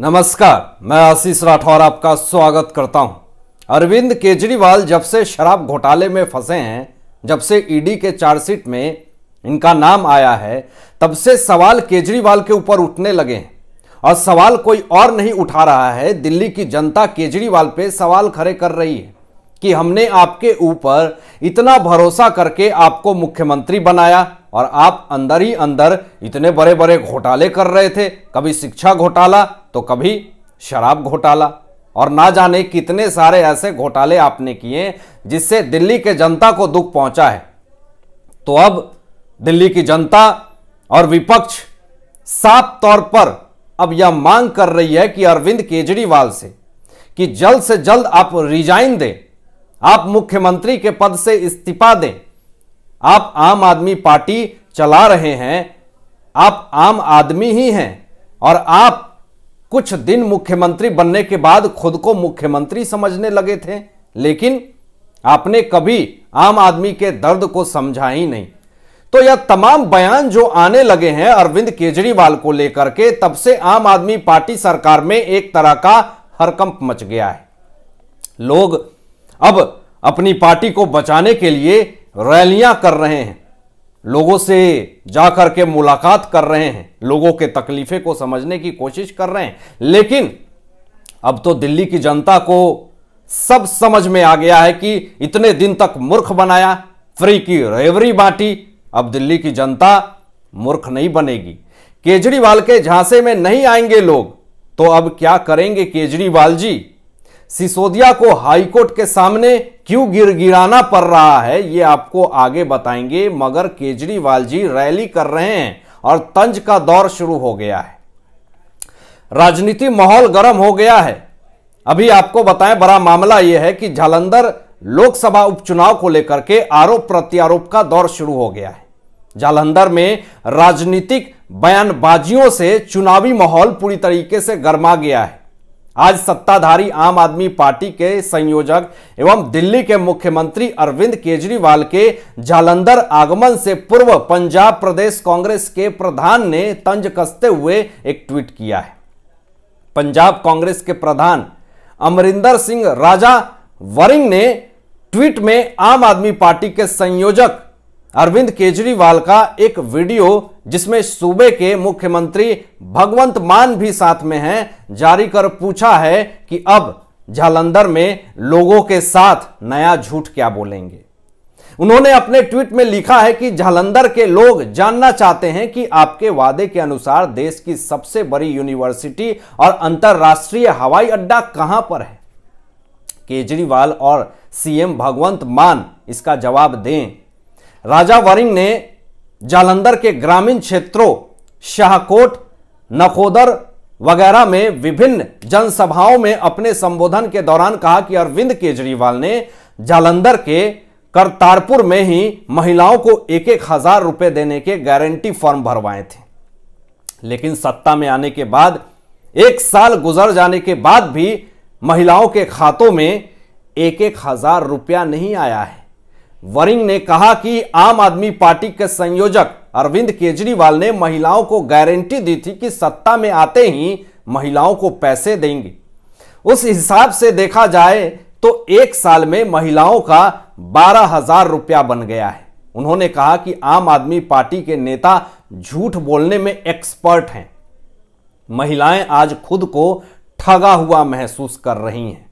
नमस्कार मैं आशीष राठौर आपका स्वागत करता हूं अरविंद केजरीवाल जब से शराब घोटाले में फंसे हैं जब से ईडी के चार्जशीट में इनका नाम आया है तब से सवाल केजरीवाल के ऊपर उठने लगे हैं और सवाल कोई और नहीं उठा रहा है दिल्ली की जनता केजरीवाल पे सवाल खड़े कर रही है कि हमने आपके ऊपर इतना भरोसा करके आपको मुख्यमंत्री बनाया और आप अंदर ही अंदर इतने बड़े बड़े घोटाले कर रहे थे कभी शिक्षा घोटाला तो कभी शराब घोटाला और ना जाने कितने सारे ऐसे घोटाले आपने किए जिससे दिल्ली के जनता को दुख पहुंचा है तो अब दिल्ली की जनता और विपक्ष साफ तौर पर अब यह मांग कर रही है कि अरविंद केजरीवाल से कि जल्द से जल्द आप रिजाइन दें आप मुख्यमंत्री के पद से इस्तीफा दें आप आम आदमी पार्टी चला रहे हैं आप आम आदमी ही हैं और आप कुछ दिन मुख्यमंत्री बनने के बाद खुद को मुख्यमंत्री समझने लगे थे लेकिन आपने कभी आम आदमी के दर्द को समझा ही नहीं तो यह तमाम बयान जो आने लगे हैं अरविंद केजरीवाल को लेकर के तब से आम आदमी पार्टी सरकार में एक तरह का हरकंप मच गया है लोग अब अपनी पार्टी को बचाने के लिए रैलियां कर रहे हैं लोगों से जाकर के मुलाकात कर रहे हैं लोगों के तकलीफें को समझने की कोशिश कर रहे हैं लेकिन अब तो दिल्ली की जनता को सब समझ में आ गया है कि इतने दिन तक मूर्ख बनाया फ्री की रेवरी बांटी अब दिल्ली की जनता मूर्ख नहीं बनेगी केजरीवाल के झांसे में नहीं आएंगे लोग तो अब क्या करेंगे केजरीवाल जी सिसोदिया को हाईकोर्ट के सामने क्यों गिरगिराना पड़ रहा है ये आपको आगे बताएंगे मगर केजरीवाल जी रैली कर रहे हैं और तंज का दौर शुरू हो गया है राजनीति माहौल गर्म हो गया है अभी आपको बताएं बड़ा मामला यह है कि जालंधर लोकसभा उपचुनाव को लेकर के आरोप प्रत्यारोप का दौर शुरू हो गया है जालंधर में राजनीतिक बयानबाजियों से चुनावी माहौल पूरी तरीके से गर्मा गया है आज सत्ताधारी आम आदमी पार्टी के संयोजक एवं दिल्ली के मुख्यमंत्री अरविंद केजरीवाल के जालंधर आगमन से पूर्व पंजाब प्रदेश कांग्रेस के प्रधान ने तंज कसते हुए एक ट्वीट किया है पंजाब कांग्रेस के प्रधान अमरिंदर सिंह राजा वरिंग ने ट्वीट में आम आदमी पार्टी के संयोजक अरविंद केजरीवाल का एक वीडियो जिसमें सूबे के मुख्यमंत्री भगवंत मान भी साथ में हैं जारी कर पूछा है कि अब जालंधर में लोगों के साथ नया झूठ क्या बोलेंगे उन्होंने अपने ट्वीट में लिखा है कि जालंधर के लोग जानना चाहते हैं कि आपके वादे के अनुसार देश की सबसे बड़ी यूनिवर्सिटी और अंतर्राष्ट्रीय हवाई अड्डा कहां पर है केजरीवाल और सीएम भगवंत मान इसका जवाब दें राजा वरिंग ने जालंधर के ग्रामीण क्षेत्रों शाहकोट नखोदर वगैरह में विभिन्न जनसभाओं में अपने संबोधन के दौरान कहा कि अरविंद केजरीवाल ने जालंधर के करतारपुर में ही महिलाओं को एक एक हजार रुपए देने के गारंटी फॉर्म भरवाए थे लेकिन सत्ता में आने के बाद एक साल गुजर जाने के बाद भी महिलाओं के खातों में एक एक हजार रुपया नहीं आया है वरिंग ने कहा कि आम आदमी पार्टी के संयोजक अरविंद केजरीवाल ने महिलाओं को गारंटी दी थी कि सत्ता में आते ही महिलाओं को पैसे देंगे उस हिसाब से देखा जाए तो एक साल में महिलाओं का बारह हजार रुपया बन गया है उन्होंने कहा कि आम आदमी पार्टी के नेता झूठ बोलने में एक्सपर्ट हैं महिलाएं आज खुद को ठगा हुआ महसूस कर रही हैं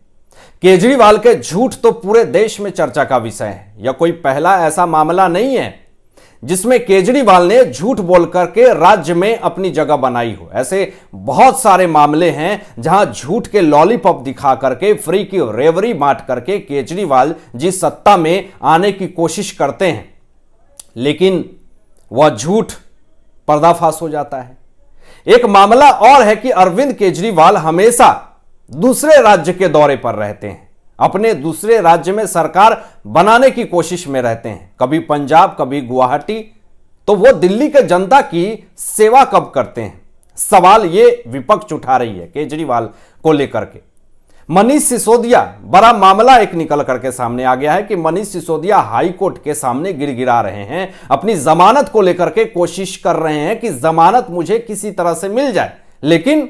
केजरीवाल के झूठ तो पूरे देश में चर्चा का विषय है यह कोई पहला ऐसा मामला नहीं है जिसमें केजरीवाल ने झूठ बोलकर के राज्य में अपनी जगह बनाई हो ऐसे बहुत सारे मामले हैं जहां झूठ के लॉलीपॉप दिखा करके फ्री की रेवरी बांट करके केजरीवाल जी सत्ता में आने की कोशिश करते हैं लेकिन वह झूठ पर्दाफाश हो जाता है एक मामला और है कि अरविंद केजरीवाल हमेशा दूसरे राज्य के दौरे पर रहते हैं अपने दूसरे राज्य में सरकार बनाने की कोशिश में रहते हैं कभी पंजाब कभी गुवाहाटी तो वो दिल्ली के जनता की सेवा कब करते हैं सवाल ये विपक्ष उठा रही है केजरीवाल को लेकर के मनीष सिसोदिया बड़ा मामला एक निकल करके सामने आ गया है कि मनीष सिसोदिया हाईकोर्ट के सामने गिरगिरा रहे हैं अपनी जमानत को लेकर के कोशिश कर रहे हैं कि जमानत मुझे किसी तरह से मिल जाए लेकिन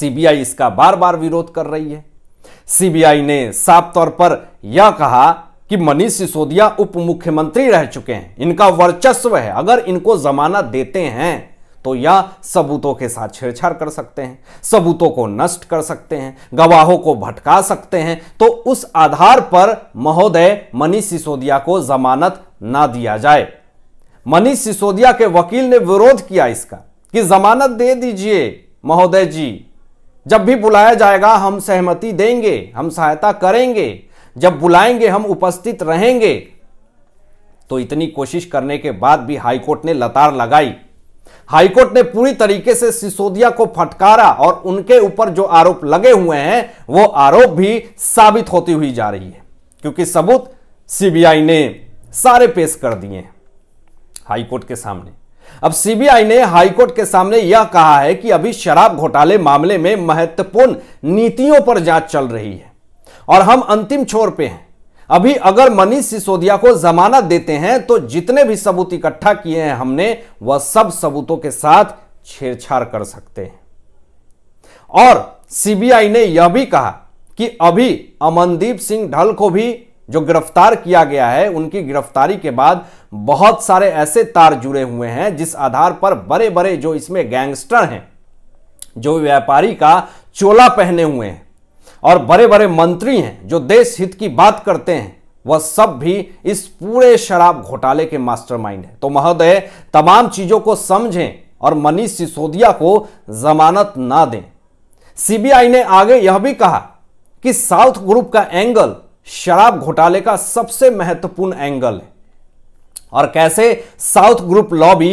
सीबीआई इसका बार बार विरोध कर रही है सीबीआई ने साफ तौर पर यह कहा कि मनीष सिसोदिया उप मुख्यमंत्री रह चुके हैं इनका वर्चस्व है अगर इनको जमानत देते हैं तो यह सबूतों के साथ छेड़छाड़ कर सकते हैं सबूतों को नष्ट कर सकते हैं गवाहों को भटका सकते हैं तो उस आधार पर महोदय मनीष सिसोदिया को जमानत ना दिया जाए मनीष सिसोदिया के वकील ने विरोध किया इसका कि जमानत दे दीजिए महोदय जी जब भी बुलाया जाएगा हम सहमति देंगे हम सहायता करेंगे जब बुलाएंगे हम उपस्थित रहेंगे तो इतनी कोशिश करने के बाद भी हाईकोर्ट ने लतार लगाई हाईकोर्ट ने पूरी तरीके से सिसोदिया को फटकारा और उनके ऊपर जो आरोप लगे हुए हैं वो आरोप भी साबित होती हुई जा रही है क्योंकि सबूत सीबीआई ने सारे पेश कर दिए हाईकोर्ट के सामने अब सीबीआई ने हाईकोर्ट के सामने यह कहा है कि अभी शराब घोटाले मामले में महत्वपूर्ण नीतियों पर जांच चल रही है और हम अंतिम छोर पे हैं अभी अगर मनीष सिसोदिया को जमानत देते हैं तो जितने भी सबूत इकट्ठा किए हैं हमने वह सब सबूतों के साथ छेड़छाड़ कर सकते हैं और सीबीआई ने यह भी कहा कि अभी अमनदीप सिंह ढल को भी जो गिरफ्तार किया गया है उनकी गिरफ्तारी के बाद बहुत सारे ऐसे तार जुड़े हुए हैं जिस आधार पर बड़े बड़े जो इसमें गैंगस्टर हैं जो व्यापारी का चोला पहने हुए हैं और बड़े बड़े मंत्री हैं जो देश हित की बात करते हैं वह सब भी इस पूरे शराब घोटाले के मास्टरमाइंड है तो महोदय तमाम चीजों को समझें और मनीष सिसोदिया को जमानत ना दें सीबीआई ने आगे यह भी कहा कि साउथ ग्रुप का एंगल शराब घोटाले का सबसे महत्वपूर्ण एंगल है और कैसे साउथ ग्रुप लॉबी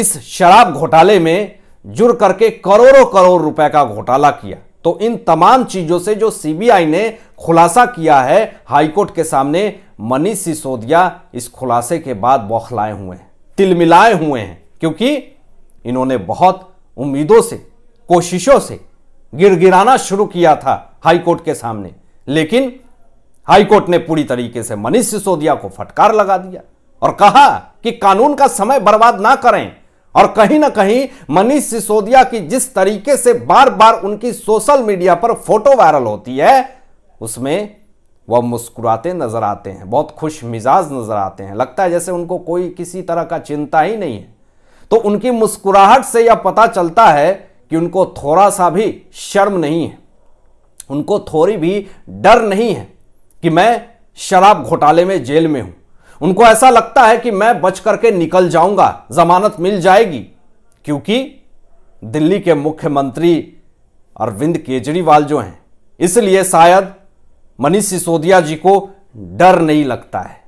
इस शराब घोटाले में जुड़ करके करोड़ों करोड़ रुपए का घोटाला किया तो इन तमाम चीजों से जो सीबीआई ने खुलासा किया है हाईकोर्ट के सामने मनीष सिसोदिया इस खुलासे के बाद बौखलाए हुए हैं तिलमिलाए हुए हैं क्योंकि इन्होंने बहुत उम्मीदों से कोशिशों से गिड़गिड़ाना शुरू किया था हाईकोर्ट के सामने लेकिन हाईकोर्ट ने पूरी तरीके से मनीष सिसोदिया को फटकार लगा दिया और कहा कि कानून का समय बर्बाद ना करें और कहीं ना कहीं मनीष सिसोदिया की जिस तरीके से बार बार उनकी सोशल मीडिया पर फोटो वायरल होती है उसमें वह मुस्कुराते नजर आते हैं बहुत खुश मिजाज नजर आते हैं लगता है जैसे उनको कोई किसी तरह का चिंता ही नहीं है तो उनकी मुस्कुराहट से यह पता चलता है कि उनको थोड़ा सा भी शर्म नहीं है उनको थोड़ी भी डर नहीं है कि मैं शराब घोटाले में जेल में हूं उनको ऐसा लगता है कि मैं बच करके निकल जाऊंगा जमानत मिल जाएगी क्योंकि दिल्ली के मुख्यमंत्री अरविंद केजरीवाल जो हैं इसलिए शायद मनीष सिसोदिया जी को डर नहीं लगता है